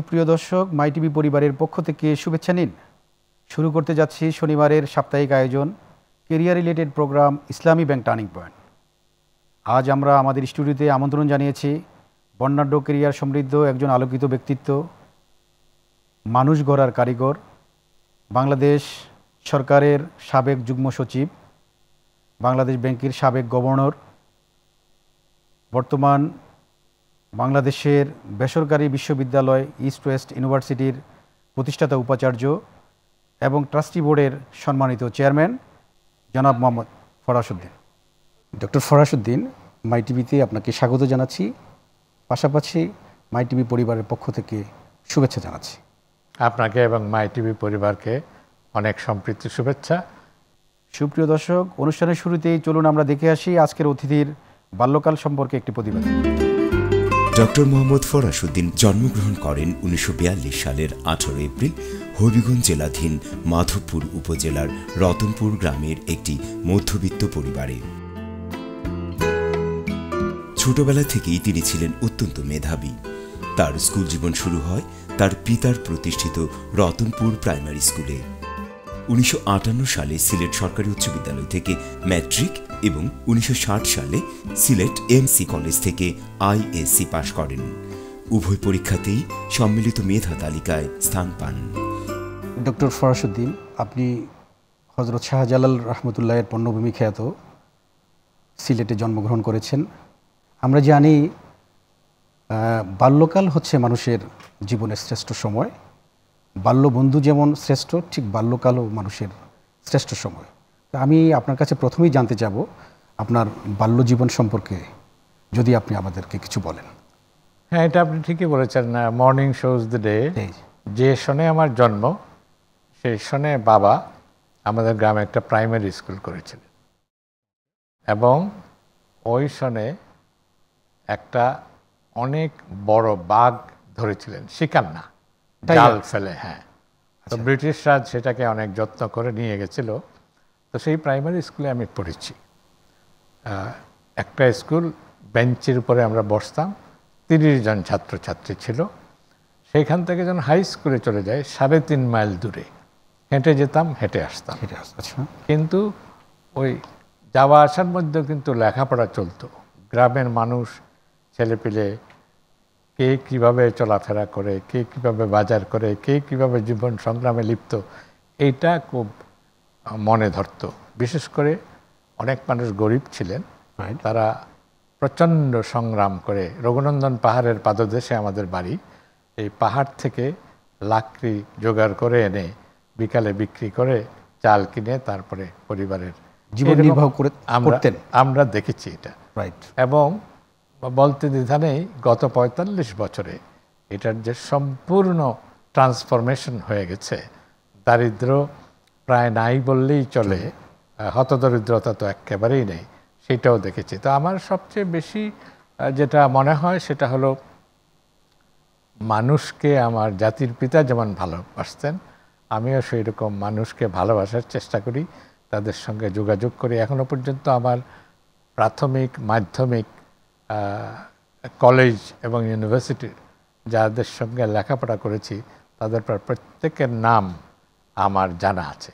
সুপ্রিয় দর্শক মাইটিভি পরিবারের পক্ষ থেকে শুভেচ্ছা নিন শুরু করতে যাচ্ছি শনিবারের সাপ্তাহিক আয়োজন career related programme Islami Bank turning point আজ আমরা আমাদের স্টুডিওতে আমন্ত্রণ জানিয়েছি বর্ণাঢ্য কেরিয়ার সমৃদ্ধ একজন আলোকিত ব্যক্তিত্ব মানুষ গড়ার কারিগর বাংলাদেশ সরকারের সাবেক যুগ্ম সচিব বাংলাদেশ ব্যাংকের সাবেক গভর্নর বর্তমান বাংলাদেশের বেসরকারি বিশ্ববিদ্যালয় ইস্ট ওয়েস্ট ইউনিভার্সিটির প্রতিষ্ঠাতা উপাচার্য এবং ট্রাস্টি বোর্ডের সম্মানিত চেয়ারম্যান জনাব মোহাম্মদ ফরাসুদ্দিন ডক্টর ফরাসুদ্দিন মাই টিভিতে আপনাকে স্বাগত জানাচ্ছি পাশাপাশি মাই টিভি পরিবারের পক্ষ থেকে শুভেচ্ছা জানাচ্ছি আপনাকে এবং মাই টিভি পরিবারকে অনেক সম্প্রীতি শুভেচ্ছা সুপ্রিয় দর্শক অনুষ্ঠানের শুরুতেই চলুন আমরা দেখে আসি আজকের অতিথির বাল্যকাল সম্পর্কে একটি প্রতিবেদন ডক্টর মোহাম্মদ ফরাসুদ্দিন জন্মগ্রহণ করেন উনিশশো সালের আঠারো এপ্রিল হবিগঞ্জ জেলাধীন মাধবপুর উপজেলার রতনপুর গ্রামের একটি মধ্যবিত্ত পরিবারে ছোটবেলা থেকেই তিনি ছিলেন অত্যন্ত মেধাবী তার স্কুল জীবন শুরু হয় তার পিতার প্রতিষ্ঠিত রতনপুর প্রাইমারি স্কুলে উনিশশো সালে সিলেট সরকারি উচ্চ বিদ্যালয় থেকে ম্যাট্রিক এবং উনিশশো সালে সিলেট এমসি কলেজ থেকে আইএসসি পাশ করেন উভয় পরীক্ষাতেই সম্মিলিত মেধা তালিকায় স্থান পান ডক্টর ফরাসুদ্দিন আপনি হজরত শাহজালাল রহমতুল্লাহের পণ্যভূমি খ্যাত সিলেটে জন্মগ্রহণ করেছেন আমরা জানি বাল্যকাল হচ্ছে মানুষের জীবনের শ্রেষ্ঠ সময় বাল্যবন্ধু যেমন শ্রেষ্ঠ ঠিক বাল্যকালও মানুষের শ্রেষ্ঠ সময় আমি আপনার কাছে প্রথমেই জানতে যাব আপনার বাল্যজীবন সম্পর্কে যদি আপনি আমাদেরকে কিছু বলেন হ্যাঁ এটা আপনি ঠিকই বলেছেন মর্নিং শোজ দ্য ডে যে শনে আমার জন্ম সেই শনে বাবা আমাদের গ্রামে একটা প্রাইমারি স্কুল করেছিলেন এবং ওই শনে একটা অনেক বড় বাঘ ধরেছিলেন শিকার না ডাল ফেলে হ্যাঁ তো আচ্ছা। ব্রিটিশরা সেটাকে অনেক যত্ন করে নিয়ে গেছিল তো সেই প্রাইমারি স্কুলে আমি পড়েছি একটা স্কুল বেঞ্চের উপরে আমরা বসতাম তিরিশ জন ছাত্রছাত্রী ছিল সেইখান থেকে যখন হাই স্কুলে চলে যায় সাড়ে তিন মাইল দূরে হেঁটে যেতাম হেঁটে আসতাম হেঁটে আসতাম আচ্ছা। কিন্তু ওই যাওয়া আসার মধ্যেও কিন্তু লেখাপড়া চলতো গ্রামের মানুষ ছেলেপিলে কে কীভাবে চলাফেরা করে কে কীভাবে বাজার করে কে কীভাবে জীবন সংগ্রামে লিপ্ত এইটা খুব মনে ধরত বিশেষ করে অনেক মানুষ গরিব ছিলেন তারা প্রচণ্ড সংগ্রাম করে রঘুনন্দন পাহাড়ের পাদদেশে আমাদের বাড়ি এই পাহাড় থেকে লাকড়ি জোগাড় করে এনে বিকালে বিক্রি করে চাল কিনে তারপরে পরিবারের জীবন নির্বাহ করে আমরা আমরা দেখেছি এটা রাইট এবং বলতে দ্বিধা নেই গত ৪৫ বছরে এটার যে সম্পূর্ণ ট্রান্সফরমেশন হয়ে গেছে দারিদ্র প্রায় নাই বললেই চলে হতদরিদ্রতা তো একেবারেই নেই সেটাও দেখেছি তো আমার সবচেয়ে বেশি যেটা মনে হয় সেটা হলো মানুষকে আমার জাতির পিতা যেমন ভালোবাসতেন আমিও সেই রকম মানুষকে ভালোবাসার চেষ্টা করি তাদের সঙ্গে যোগাযোগ করি এখনও পর্যন্ত আমার প্রাথমিক মাধ্যমিক কলেজ এবং ইউনিভার্সিটির যাদের সঙ্গে লেখাপড়া করেছি তাদের প্রায় প্রত্যেকের নাম আমার জানা আছে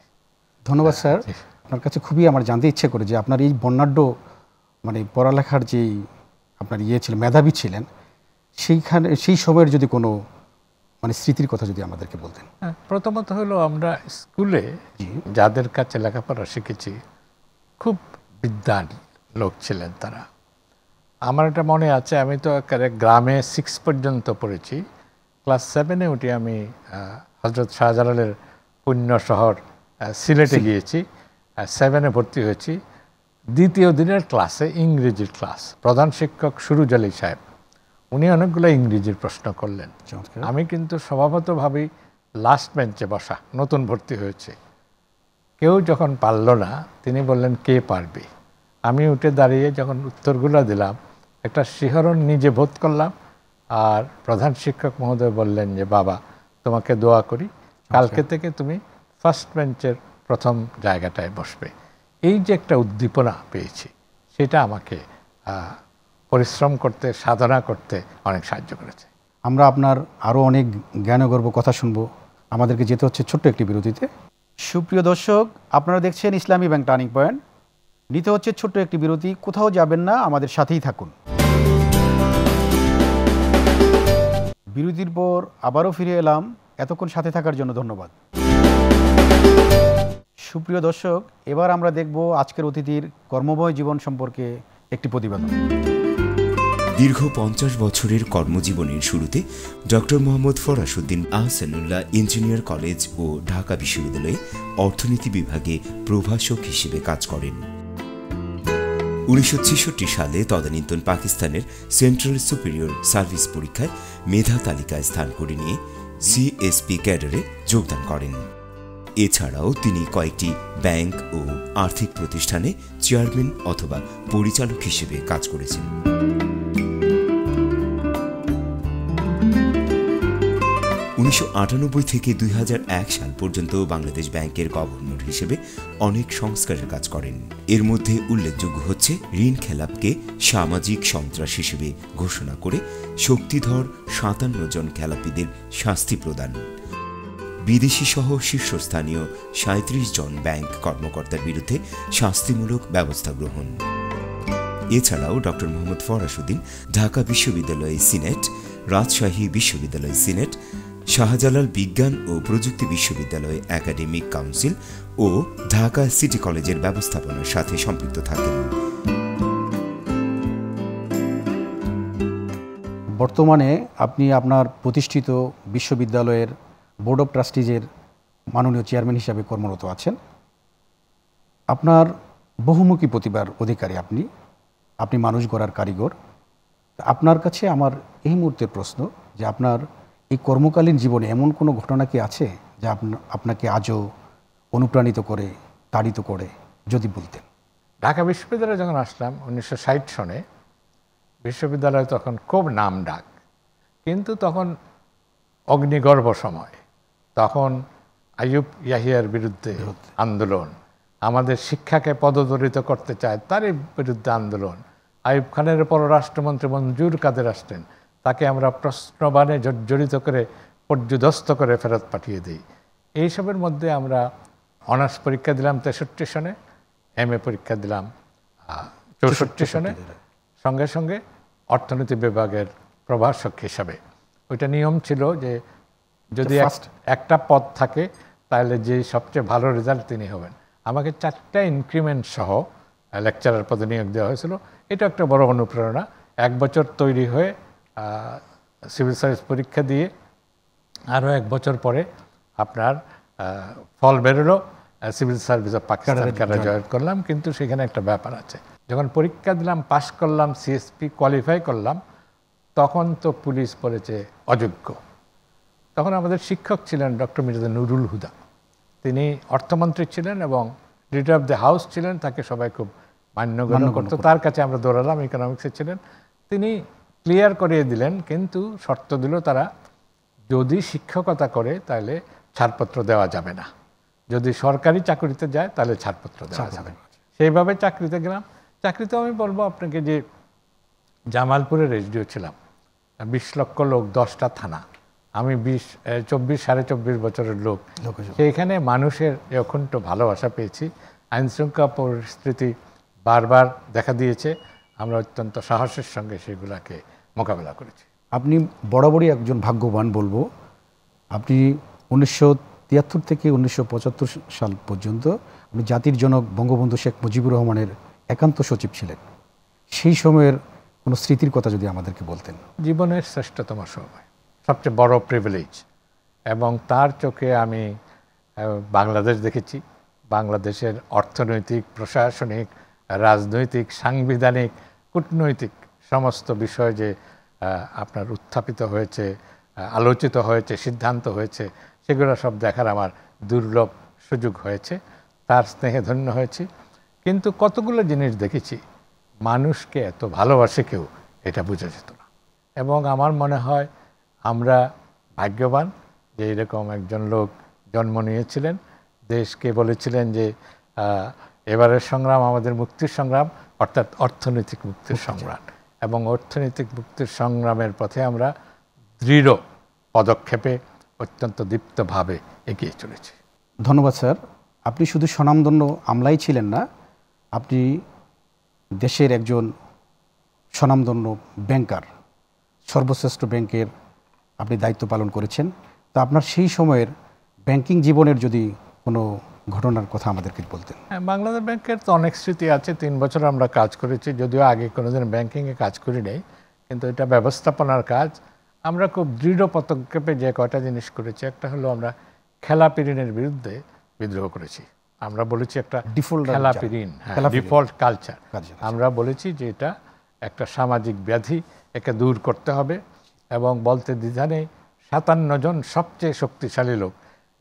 ধন্যবাদ হ্যাঁ, স্যার আপনার কাছে খুবই আমার জানতে ইচ্ছে করে যে আপনার এই বর্ণাঢ্য মানে পড়ালেখার যে আপনার ইয়ে ছিল মেধাবী ছিলেন সেইখানে সেই সময়ের যদি কোনো মানে স্মৃতির কথা যদি আমাদেরকে বলতেন হ্যাঁ, প্রথমত হলো আমরা স্কুলে যাদের কাছে লেখাপড়া শিখেছি খুব বিদ্যান লোক ছিলেন তারা আমার একটা মনে আছে আমি তো একেবারে গ্রামে সিক্স পর্যন্ত পড়েছি ক্লাস সেভেনে উঠে আমি হজরত শাহজালালের পুণ্য শহর সিলেটে গিয়েছি সেভেনে ভর্তি হয়েছি দ্বিতীয় দিনের ক্লাসে ইংরেজির ক্লাস প্রধান শিক্ষক সুরুজ আলী সাহেব উনি অনেকগুলো ইংরেজির প্রশ্ন করলেন আমি কিন্তু স্বভাবতভাবেই লাস্ট বেঞ্চে বসা নতুন ভর্তি হয়েছে কেউ যখন পারল না তিনি বললেন কে পারবে আমি উঠে দাঁড়িয়ে যখন উত্তরগুলো দিলাম একটা শিহরণ নিজে বোধ করলাম আর প্রধান শিক্ষক মহোদয় বললেন যে বাবা তোমাকে দোয়া করি কালকে আচ্ছা। থেকে তুমি ফার্স্ট বেঞ্চের প্রথম জায়গাটায় বসবে এই যে একটা উদ্দীপনা পেয়েছি সেটা আমাকে পরিশ্রম করতে সাধনা করতে অনেক সাহায্য করেছে আমরা আপনার আরও অনেক জ্ঞানগর্ব কথা শুনবো আমাদেরকে যেতে হচ্ছে ছোট্ট একটি বিরতিতে সুপ্রিয় দর্শক আপনারা দেখছেন ইসলামী ব্যাংক টার্নিং পয়েন্ট নিতে হচ্ছে ছোট্ট একটি বিরতি কোথাও যাবেন না আমাদের সাথেই থাকুন বিরতির পর আবারও ফিরে এলাম এতক্ষণ সাথে থাকার জন্য ধন্যবাদ সুপ্রিয় দর্শক এবার আমরা দেখব আজকের অতিথির কর্মময় জীবন সম্পর্কে একটি প্রতিবেদন দীর্ঘ পঞ্চাশ বছরের কর্মজীবনের শুরুতে doctor Mohammad Farasuddin Ahsanullah engineer college ও ঢাকা বিশ্ববিদ্যালয়ে অর্থনীতি বিভাগে প্রভাষক হিসেবে কাজ করেন উনিশশো সালে তদানীন্তন পাকিস্তানের সেন্ট্রাল সুপিরিয়র সার্ভিস পরীক্ষায় মেধা তালিকায় স্থান করে নিয়ে সিএসপি ক্যাডারে যোগদান করেন এছাড়াও তিনি কয়েকটি ব্যাংক ও আর্থিক প্রতিষ্ঠানে চেয়ারম্যান অথবা পরিচালক হিসেবে কাজ করেছেন উনিশশো থেকে দুই সাল পর্যন্ত বাংলাদেশ ব্যাংকের গভর্নর হিসেবে অনেক সংস্কারের কাজ করেন এর মধ্যে উল্লেখযোগ্য হচ্ছে ঋণ খেলাপকে সামাজিক সন্ত্রাস হিসেবে ঘোষণা করে শক্তিধর সাতান্ন জন খেলাপিদের শাস্তি প্রদান বিদেশি সহ শীর্ষস্থানীয় সাঁত্রিশ জন ব্যাংক কর্মকর্তার বিরুদ্ধে শাস্তিমূলক ব্যবস্থা গ্রহণ এছাড়াও ডক্টর মোহাম্মদ ফরাসুদ্দিন ঢাকা বিশ্ববিদ্যালয় সিনেট রাজশাহী বিশ্ববিদ্যালয় সিনেট শাহজালাল বিজ্ঞান ও প্রযুক্তি বিশ্ববিদ্যালয় একাডেমিক কাউন্সিল ও ঢাকা সিটি কলেজের ব্যবস্থাপনার সাথে সম্পৃক্ত থাকেন বর্তমানে আপনি আপনার প্রতিষ্ঠিত বিশ্ববিদ্যালয়ের বোর্ড অব ট্রাস্টিজের মাননীয় চেয়ারম্যান হিসাবে কর্মরত আছেন আপনার বহুমুখী প্রতিভার অধিকারী আপনি আপনি মানুষ গড়ার কারিগর আপনার কাছে আমার এই মুহূর্তের প্রশ্ন যে আপনার এই কর্মকালীন জীবনে এমন কোনো ঘটনা কি আছে যা আপনাকে আজও অনুপ্রাণিত করে তাড়িত করে যদি বলতেন ঢাকা বিশ্ববিদ্যালয়ে যখন আসলাম উনিশশো সনে বিশ্ববিদ্যালয়ে তখন খুব নাম ডাক কিন্তু তখন অগ্নিগর্ভ সময় তখন আয়ুব ইয়াহিয়ার বিরুদ্ধে আন্দোলন আমাদের শিক্ষাকে পদদরিত করতে চায় তারই বিরুদ্ধে আন্দোলন আয়ুব খানের পররাষ্ট্রমন্ত্রী মঞ্জুর কাদের আসতেন তাকে আমরা প্রশ্নবাণে জর্জরিত করে পর্যুদস্ত করে ফেরত পাঠিয়ে দিই এইসবের মধ্যে আমরা অনার্স পরীক্ষা দিলাম তেষট্টি সনে এম এ পরীক্ষা দিলাম চৌষট্টি সনে সঙ্গে সঙ্গে অর্থনীতি বিভাগের প্রভাষক হিসাবে ওইটা নিয়ম ছিল যে যদি একটা পদ থাকে তাহলে যে সবচেয়ে ভালো রেজাল্ট তিনি হবেন আমাকে চারটা ইনক্রিমেন্ট সহ লেকচারার পদে নিয়োগ দেওয়া হয়েছিল এটা একটা বড় অনুপ্রেরণা এক বছর তৈরি হয়ে সিভিল সার্ভিস পরীক্ষা দিয়ে আরও এক বছর পরে আপনার ফল বেরোলো civil service of Pakistan join করলাম কিন্তু সেখানে একটা ব্যাপার আছে যখন পরীক্ষা দিলাম পাশ করলাম সিএসপি কোয়ালিফাই করলাম তখন তো পুলিশ বলেছে অযোগ্য তখন আমাদের শিক্ষক ছিলেন ডক্টর মির্জা নুরুল হুদা তিনি অর্থমন্ত্রী ছিলেন এবং লিডার অফ দ্য হাউস ছিলেন তাকে সবাই খুব মান্যগণ্য করত তার কাছে আমরা দৌড়ালাম ইকোনমিক্সে ছিলেন তিনি ক্লিয়ার করিয়ে দিলেন কিন্তু শর্ত দিল তারা যদি শিক্ষকতা করে তাহলে ছাড়পত্র দেওয়া যাবে না যদি সরকারি চাকরিতে যায় তাহলে ছাড়পত্র দেওয়া যাবে সেইভাবে চাকরিতে গেলাম চাকরিতেও আমি বলবো আপনাকে যে জামালপুরে রেডিও ছিলাম বিশ লক্ষ লোক দশটা থানা আমি বিশ চব্বিশ সাড়ে চব্বিশ বছরের লোক এখানে মানুষের অখণ্ড ভালোবাসা পেয়েছি আইনশৃঙ্খলা পরিস্থিতি বারবার দেখা দিয়েছে আমরা অত্যন্ত সাহসের সঙ্গে সেগুলাকে মোকাবেলা করেছি আপনি বরাবরই একজন ভাগ্যবান বলবো আপনি উনিশশো তিয়াত্তর থেকে উনিশশো সাল পর্যন্ত আপনি জাতির জনক বঙ্গবন্ধু শেখ মুজিবুর রহমানের একান্ত সচিব ছিলেন সেই সময়ের কোনো স্মৃতির কথা যদি আমাদেরকে বলতেন জীবনের শ্রেষ্ঠতম সময় সবচেয়ে বড় প্রিভিলেজ এবং তার চোখে আমি বাংলাদেশ দেখেছি বাংলাদেশের অর্থনৈতিক প্রশাসনিক রাজনৈতিক সাংবিধানিক কূটনৈতিক সমস্ত বিষয় যে আপনার উত্থাপিত হয়েছে আলোচিত হয়েছে সিদ্ধান্ত হয়েছে সেগুলো সব দেখার আমার দুর্লভ সুযোগ হয়েছে তার স্নেহে ধন্য হয়েছি কিন্তু কতগুলো জিনিস দেখেছি মানুষকে এত ভালোবাসে কেউ এটা বোঝা যেত না এবং আমার মনে হয় আমরা ভাগ্যবান যে এরকম একজন লোক জন্ম নিয়েছিলেন দেশকে বলেছিলেন যে এবারের সংগ্রাম আমাদের মুক্তির সংগ্রাম অর্থাৎ অর্থনৈতিক মুক্তির সংগ্রাম এবং অর্থনৈতিক মুক্তির সংগ্রামের পথে আমরা দৃঢ় পদক্ষেপে অত্যন্ত দীপ্তভাবে এগিয়ে চলেছি ধন্যবাদ স্যার আপনি শুধু স্বনামদণ্ড আমলাই ছিলেন না আপনি দেশের একজন স্বনামদণ্ড ব্যাংকার সর্বশ্রেষ্ঠ ব্যাংকের আপনি দায়িত্ব পালন করেছেন তা আপনার সেই সময়ের ব্যাংকিং জীবনের যদি কোনো ঘটনার কথা আমাদেরকে বলতেন হ্যাঁ, বাংলাদেশ ব্যাংকের তো অনেক স্মৃতি আছে তিন বছর আমরা কাজ করেছি যদিও আগে কোনোদিন ব্যাংকিংয়ে কাজ করি নাই কিন্তু এটা ব্যবস্থাপনার কাজ আমরা খুব দৃঢ় পদক্ষেপে যে কয়টা জিনিস করেছি একটা হলো আমরা খেলাপি ঋণের বিরুদ্ধে বিদ্রোহ করেছি আমরা বলেছি একটা ডিফল্ট খেলাপি ঋণ ডিফল্ট কালচার আমরা বলেছি যে এটা একটা সামাজিক ব্যাধি একে দূর করতে হবে এবং বলতে দ্বিধা নেই সাতান্ন জন সবচেয়ে শক্তিশালী লোক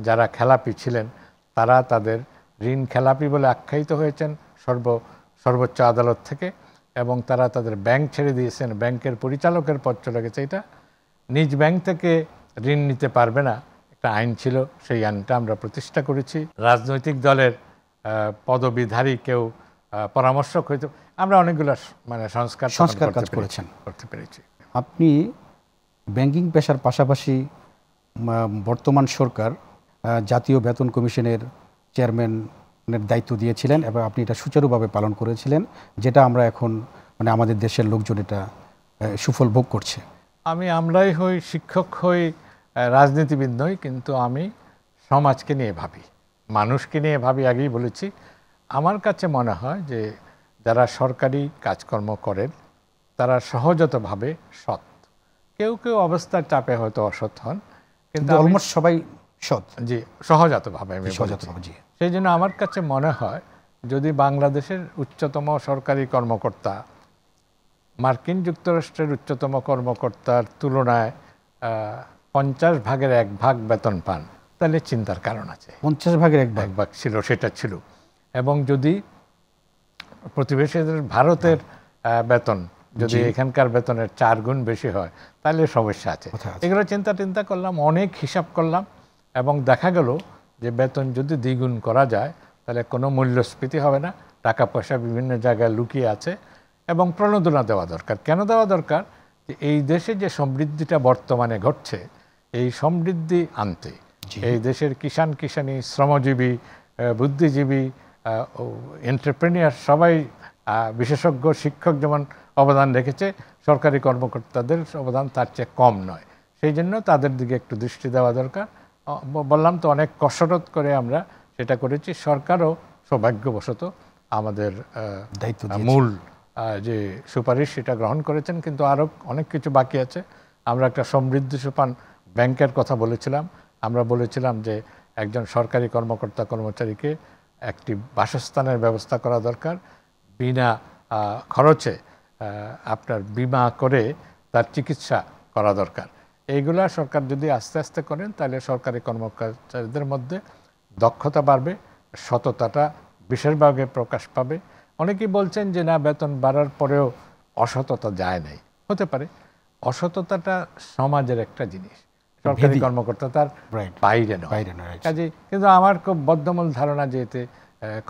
যারা খেলাপি ছিলেন তারা তাদের ঋণ খেলাপি বলে আখ্যায়িত হয়েছেন সর্ব সর্বোচ্চ আদালত থেকে এবং তারা তাদের ব্যাংক ছেড়ে দিয়েছেন ব্যাংকের পরিচালকের পথ চলে গেছে এটা নিজ ব্যাংক থেকে ঋণ নিতে পারবে না একটা আইন ছিল সেই আইনটা আমরা প্রতিষ্ঠা করেছি রাজনৈতিক দলের পদবিধারী কেউ পরামর্শক হয়তো আমরা অনেকগুলো মানে সংস্কার সংস্কার কাজ করেছেন করতে পেরেছি আপনি ব্যাংকিং পেশার পাশাপাশি বর্তমান সরকার জাতীয় বেতন কমিশনের চেয়ারম্যানের দায়িত্ব দিয়েছিলেন এবং আপনি এটা সুচারুভাবে পালন করেছিলেন যেটা আমরা এখন মানে আমাদের দেশের লোকজন এটা সুফল ভোগ করছে আমি আমরাই হই শিক্ষক হই রাজনীতিবিদ নই কিন্তু আমি সমাজকে নিয়ে ভাবি মানুষকে নিয়ে ভাবি আগেই বলেছি আমার কাছে মনে হয় যে যারা সরকারি কাজকর্ম করেন তারা সহজতভাবে সৎ কেউ কেউ অবস্থার চাপে হয়তো অসৎ হন কিন্তু অলমোস্ট সবাই সৎ জি সহজাতভাবে আমি সহজাতভাবে জি সেই জন্য আমার কাছে মনে হয় যদি বাংলাদেশের উচ্চতম সরকারি কর্মকর্তা মার্কিন যুক্তরাষ্ট্রের উচ্চতম কর্মকর্তার তুলনায় পঞ্চাশ ভাগের এক ভাগ বেতন পান তাহলে চিন্তার কারণ আছে পঞ্চাশ ভাগের এক ভাগ ভাগ ছিল সেটা ছিল এবং যদি প্রতিবেশীদের ভারতের বেতন যদি এখানকার বেতনের চার গুণ বেশি হয় তাহলে সমস্যা আছে এগুলো চিন্তা টিন্তা করলাম অনেক হিসাব করলাম এবং দেখা গেল যে বেতন যদি দ্বিগুণ করা যায় তাহলে কোনো মূল্যস্ফীতি হবে না টাকা পয়সা বিভিন্ন জায়গায় লুকিয়ে আছে এবং প্রণোদনা দেওয়া দরকার কেন দেওয়া দরকার যে এই দেশে যে সমৃদ্ধিটা বর্তমানে ঘটছে এই সমৃদ্ধি আনতে এই দেশের কিষাণ কিষাণী শ্রমজীবী বুদ্ধিজীবী এন্টারপ্রেনিয়ার সবাই বিশেষজ্ঞ শিক্ষক যেমন অবদান রেখেছে সরকারি কর্মকর্তাদের অবদান তার চেয়ে কম নয় সেই জন্য তাদের দিকে একটু দৃষ্টি দেওয়া দরকার বললাম তো অনেক কসরত করে আমরা সেটা করেছি সরকারও সৌভাগ্যবশত আমাদের দায়িত্ব মূল যে সুপারিশ সেটা গ্রহণ করেছেন কিন্তু আরও অনেক কিছু বাকি আছে আমরা একটা সমৃদ্ধি সোপান ব্যাংকের কথা বলেছিলাম আমরা বলেছিলাম যে একজন সরকারি কর্মকর্তা কর্মচারীকে একটি বাসস্থানের ব্যবস্থা করা দরকার বিনা খরচে আপনার বিমা করে তার চিকিৎসা করা দরকার এইগুলা সরকার যদি আস্তে আস্তে করেন তাহলে সরকারি কর্মচারীদের মধ্যে দক্ষতা বাড়বে সততাটা বিশেষভাবে প্রকাশ পাবে অনেকেই বলছেন যে না বেতন বাড়ার পরেও অসততা যায় নাই হতে পারে অসততাটা সমাজের একটা জিনিস সরকারি কর্মকর্তা তার বাইরে নয় কাজে কিন্তু আমার খুব বদ্ধমূল ধারণা যে এতে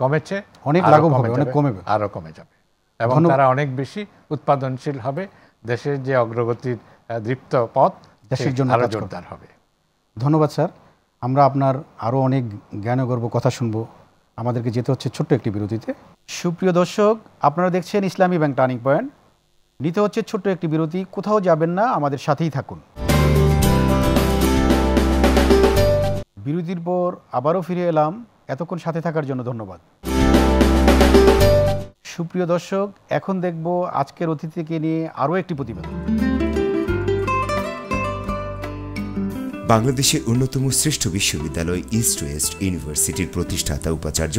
কমেছে অনেক লাঘব হবে অনেক কমেবে আরও কমে যাবে এবং তারা অনেক বেশি উৎপাদনশীল হবে দেশের যে অগ্রগতির দৃপ্ত পথ দেশের জন্য আরও জোরদার হবে ধন্যবাদ স্যার আমরা আপনার আরও অনেক জ্ঞানগর্ব কথা শুনবো আমাদেরকে যেতে হচ্ছে ছোট্ট একটি বিরতিতে সুপ্রিয় দর্শক আপনারা দেখছেন ইসলামী ব্যাংক টার্নিং পয়েন্ট নিতে হচ্ছে ছোট্ট একটি বিরতি কোথাও যাবেন না আমাদের সাথেই থাকুন বিরতির পর আবারও ফিরে এলাম এতক্ষণ সাথে থাকার জন্য ধন্যবাদ সুপ্রিয় দর্শক এখন দেখব আজকের অতিথিকে নিয়ে আরও একটি প্রতিবেদন বাংলাদেশের অন্যতম শ্রেষ্ঠ বিশ্ববিদ্যালয় ইস্ট ওয়েস্ট ইউনিভার্সিটির প্রতিষ্ঠাতা উপাচার্য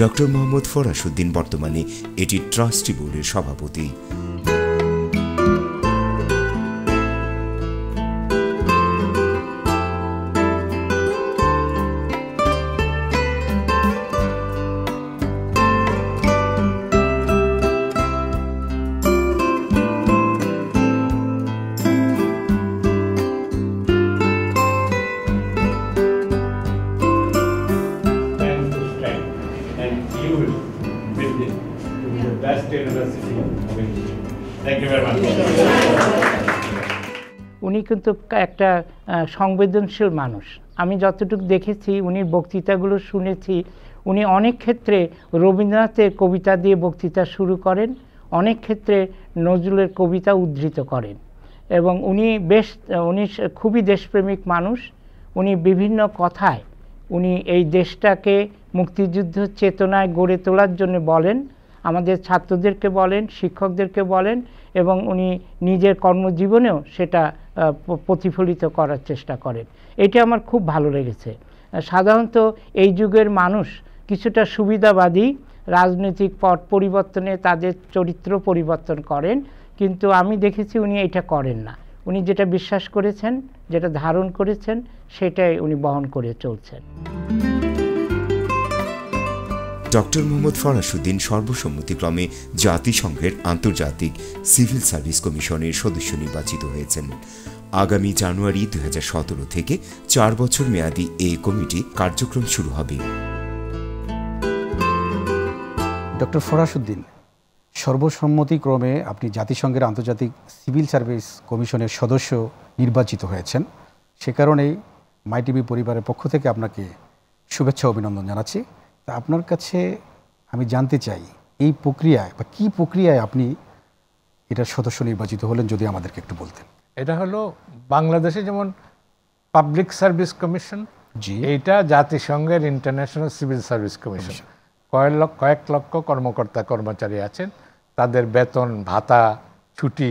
ডক্টর মোহাম্মদ ফরাসুদ্দিন বর্তমানে এটি ট্রাস্টি বোর্ডের সভাপতি তো একটা সংবেদনশীল মানুষ আমি যতটুকু দেখেছি উনি বক্তৃতাগুলো শুনেছি উনি অনেক ক্ষেত্রে রবীন্দ্রনাথের কবিতা দিয়ে বক্তৃতা শুরু করেন অনেক ক্ষেত্রে নজরুলের কবিতা উদ্ধৃত করেন এবং উনি বেশ উনি খুবই দেশপ্রেমিক মানুষ উনি বিভিন্ন কথায় উনি এই দেশটাকে মুক্তিযুদ্ধ চেতনায় গড়ে তোলার জন্য বলেন আমাদের ছাত্রদেরকে বলেন শিক্ষকদেরকে বলেন এবং উনি নিজের কর্মজীবনেও সেটা প্রতিফলিত করার চেষ্টা করেন এটা আমার খুব ভালো লেগেছে সাধারণত এই যুগের মানুষ কিছুটা সুবিধাবাদী রাজনৈতিক পট পরিবর্তনে তাদের চরিত্র পরিবর্তন করেন কিন্তু আমি দেখেছি উনি এটা করেন না উনি যেটা বিশ্বাস করেছেন যেটা ধারণ করেছেন সেটাই উনি বহন করে চলছেন ডক্টর মোহাম্মদ ফরাসুদ্দিন সর্বসম্মতিক্রমে জাতিসংঘের আন্তর্জাতিক সিভিল সার্ভিস কমিশনের সদস্য নির্বাচিত হয়েছেন আগামী জানুয়ারি দু থেকে চার বছর মেয়াদী এই কমিটি কার্যক্রম শুরু হবে ডক্টর ফরাসুদ্দিন সর্বসম্মতিক্রমে আপনি জাতিসংঘের আন্তর্জাতিক সিভিল সার্ভিস কমিশনের সদস্য নির্বাচিত হয়েছেন সে কারণেই মাইটিভি পরিবারের পক্ষ থেকে আপনাকে শুভেচ্ছা অভিনন্দন জানাচ্ছি তা আপনার কাছে আমি জানতে চাই এই প্রক্রিয়ায় বা কি প্রক্রিয়ায় আপনি এটার সদস্য নির্বাচিত হলেন যদি আমাদেরকে একটু বলতেন এটা হলো বাংলাদেশে যেমন পাবলিক সার্ভিস কমিশন জি এইটা জাতিসংঘের ইন্টারন্যাশনাল সিভিল সার্ভিস কমিশন কয়েক লক্ষ কয়েক লক্ষ কর্মকর্তা কর্মচারী আছেন তাদের বেতন ভাতা ছুটি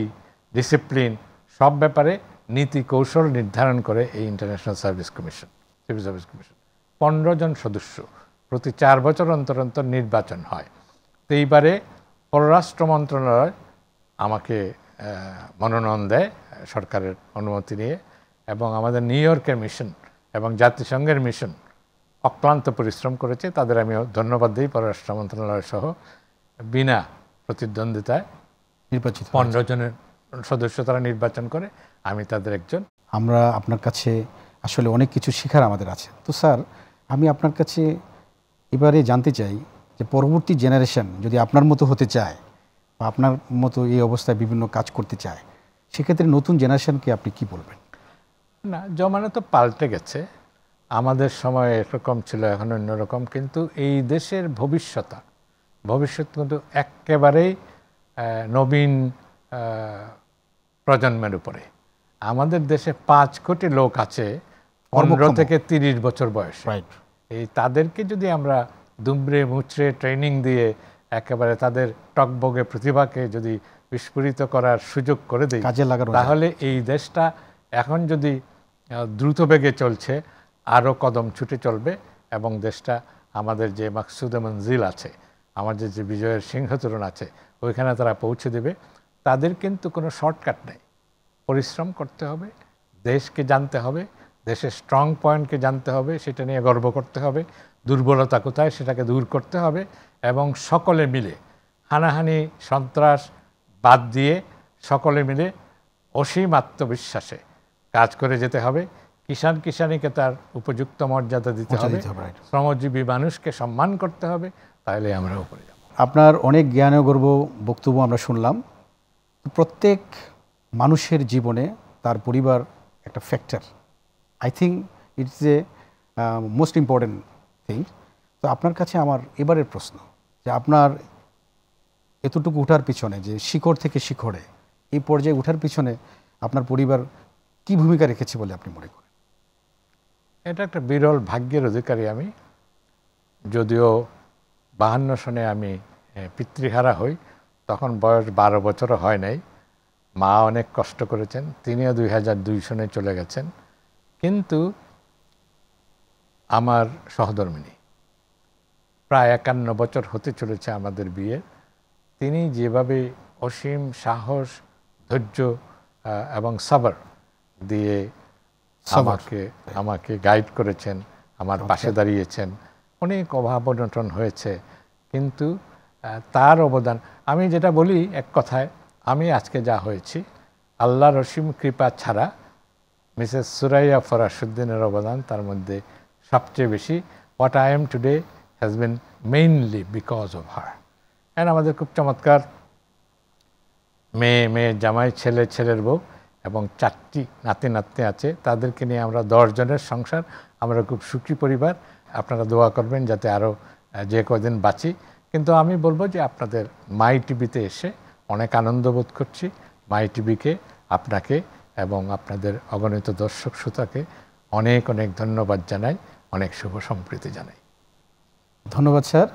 ডিসিপ্লিন সব ব্যাপারে নীতি কৌশল নির্ধারণ করে এই international service commission civil service commission পনেরো জন সদস্য প্রতি চার বছর অন্তর অন্তর নির্বাচন হয় তো এইবারে পররাষ্ট্র মন্ত্রণালয় আমাকে মনোনয়ন দেয় সরকারের অনুমতি নিয়ে এবং আমাদের নিউ ইয়র্কের মিশন এবং জাতিসংঘের মিশন অক্লান্ত পরিশ্রম করেছে তাদের আমি ধন্যবাদ দিই পররাষ্ট্র মন্ত্রণালয় সহ বিনা প্রতিদ্বন্দ্বিতায় নির্বাচিত পনেরো জনের সদস্য তারা নির্বাচন করে আমি তাদের একজন আমরা আপনার কাছে আসলে অনেক কিছু শেখার আমাদের আছে তো স্যার আমি আপনার কাছে এবারে জানতে চাই যে পরবর্তী জেনারেশন যদি আপনার মতো হতে চায় বা আপনার মতো এই অবস্থায় বিভিন্ন কাজ করতে চায় সেক্ষেত্রে নতুন জেনারেশনকে আপনি কি বলবেন না জমানা তো পাল্টে গেছে আমাদের সময় এরকম ছিল এখন অন্যরকম কিন্তু এই দেশের ভবিষ্যতা ভবিষ্যৎ কিন্তু একেবারেই নবীন প্রজন্মের উপরে আমাদের দেশে পাঁচ কোটি লোক আছে পনেরো থেকে তিরিশ বছর বয়স রাইট এই তাদেরকে যদি আমরা দুমড়ে মুচড়ে ট্রেনিং দিয়ে একেবারে তাদের টকবগে প্রতিভাকে যদি বিস্ফোরিত করার সুযোগ করে দিই কাজে লাগানো তাহলে এই দেশটা এখন যদি দ্রুত বেগে চলছে আরও কদম ছুটে চলবে এবং দেশটা আমাদের যে মাকসুদে মঞ্জিল আছে আমাদের যে বিজয়ের সিংহতরুণ আছে ওইখানে তারা পৌঁছে দেবে তাদের কিন্তু কোনো শর্টকাট নেই পরিশ্রম করতে হবে দেশকে জানতে হবে দেশের স্ট্রং পয়েন্টকে জানতে হবে সেটা নিয়ে গর্ব করতে হবে দুর্বলতা কোথায় সেটাকে দূর করতে হবে এবং সকলে মিলে হানাহানি সন্ত্রাস বাদ দিয়ে সকলে মিলে অসীম আত্মবিশ্বাসে কাজ করে যেতে হবে কিষাণ কিষাণীকে তার উপযুক্ত মর্যাদা দিতে হবে শ্রমজীবী মানুষকে সম্মান করতে হবে তাহলে আমরা উপরে যাব আপনার অনেক জ্ঞানে গর্ব বক্তব্য আমরা শুনলাম প্রত্যেক মানুষের জীবনে তার পরিবার একটা factor I think it's a most important thing তো আপনার কাছে আমার এবারের প্রশ্ন যে আপনার এতটুকু উঠার পিছনে যে শিকড় থেকে শিখরে এই পর্যায়ে উঠার পিছনে আপনার পরিবার কি ভূমিকা রেখেছে বলে আপনি মনে করেন এটা একটা বিরল ভাগ্যের অধিকারী আমি যদিও বাহান্ন সনে আমি পিতৃহারা হই তখন বয়স বারো বছর হয় নাই মা অনেক কষ্ট করেছেন তিনিও দুই হাজার দুই সনে চলে গেছেন কিন্তু আমার সহধর্মিনী প্রায় একান্ন বছর হতে চলেছে আমাদের বিয়ে তিনি যেভাবে অসীম সাহস ধৈর্য এবং সাবার দিয়ে আমাকে আমাকে গাইড করেছেন আমার পাশে দাঁড়িয়েছেন অনেক অভাব অনটন হয়েছে কিন্তু তার অবদান আমি যেটা বলি এক কথায় আমি আজকে যা হয়েছি আল্লাহর অসীম কৃপা ছাড়া মিসেস সুরাইয়া ফরাসুদ্দিনের অবদান তার মধ্যে সবচেয়ে বেশি what I am today has been mainly because of her and আমাদের খুব চমৎকার মেয়ে মেয়ে জামাই ছেলে ছেলের বউ এবং চারটি নাতি নাতনি আছে তাদেরকে নিয়ে আমরা দশজনের সংসার আমরা খুব সুখী পরিবার আপনারা দোয়া করবেন যাতে আরও যে কদিন বাঁচি কিন্তু আমি বলবো যে আপনাদের মাই টিভিতে এসে অনেক আনন্দ বোধ করছি মাই টিভিকে আপনাকে এবং আপনাদের অগণিত দর্শক শ্রোতাকে অনেক অনেক ধন্যবাদ জানাই অনেক শুভ সম্প্রীতি জানাই ধন্যবাদ স্যার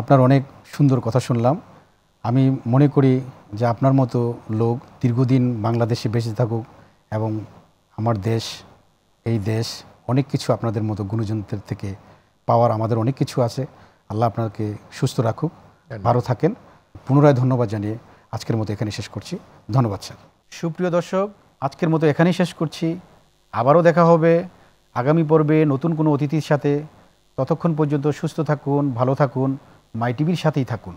আপনার অনেক সুন্দর কথা শুনলাম আমি মনে করি যে আপনার মতো লোক দীর্ঘদিন বাংলাদেশে বেঁচে থাকুক এবং আমার দেশ এই দেশ অনেক কিছু আপনাদের মতো গুণজনদের থেকে পাওয়ার আমাদের অনেক কিছু আছে আল্লাহ আপনাকে সুস্থ রাখুক ভালো থাকেন পুনরায় ধন্যবাদ জানিয়ে আজকের মতো এখানে শেষ করছি ধন্যবাদ স্যার সুপ্রিয় দর্শক আজকের মতো এখানেই শেষ করছি আবারও দেখা হবে আগামী পর্বে নতুন কোনো অতিথির সাথে ততক্ষণ পর্যন্ত সুস্থ থাকুন ভালো থাকুন মাই টিভির সাথেই থাকুন